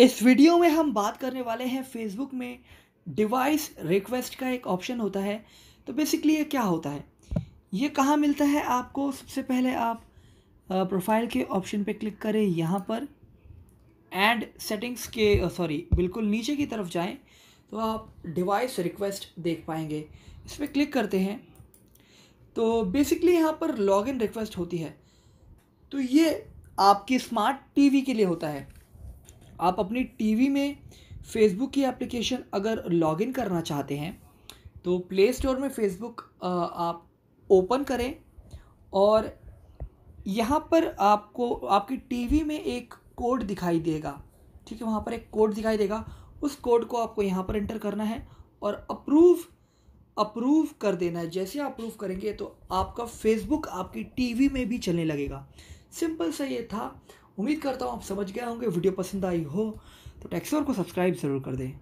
इस वीडियो में हम बात करने वाले हैं फेसबुक में डिवाइस रिक्वेस्ट का एक ऑप्शन होता है तो बेसिकली ये क्या होता है ये कहाँ मिलता है आपको सबसे पहले आप प्रोफाइल के ऑप्शन पे क्लिक करें यहाँ पर एंड सेटिंग्स के सॉरी बिल्कुल नीचे की तरफ जाएं तो आप डिवाइस रिक्वेस्ट देख पाएंगे इस पर क्लिक करते हैं तो बेसिकली यहाँ पर लॉगिन रिक्वेस्ट होती है तो ये आपकी स्मार्ट टीवी के लिए होता है आप अपनी टीवी में फेसबुक की एप्लीकेशन अगर लॉगिन करना चाहते हैं तो प्ले स्टोर में फेसबुक आप ओपन करें और यहाँ पर आपको आपकी टीवी में एक कोड दिखाई देगा ठीक है वहाँ पर एक कोड दिखाई देगा उस कोड को आपको यहाँ पर इंटर करना है और अप्रूव अप्रूव कर देना है जैसे आप अप्रूव करेंगे तो आपका फेसबुक आपकी टीवी में भी चलने लगेगा सिंपल सा ये था उम्मीद करता हूँ आप समझ गए होंगे वीडियो पसंद आई हो तो टैक्सोर को सब्सक्राइब ज़रूर कर दें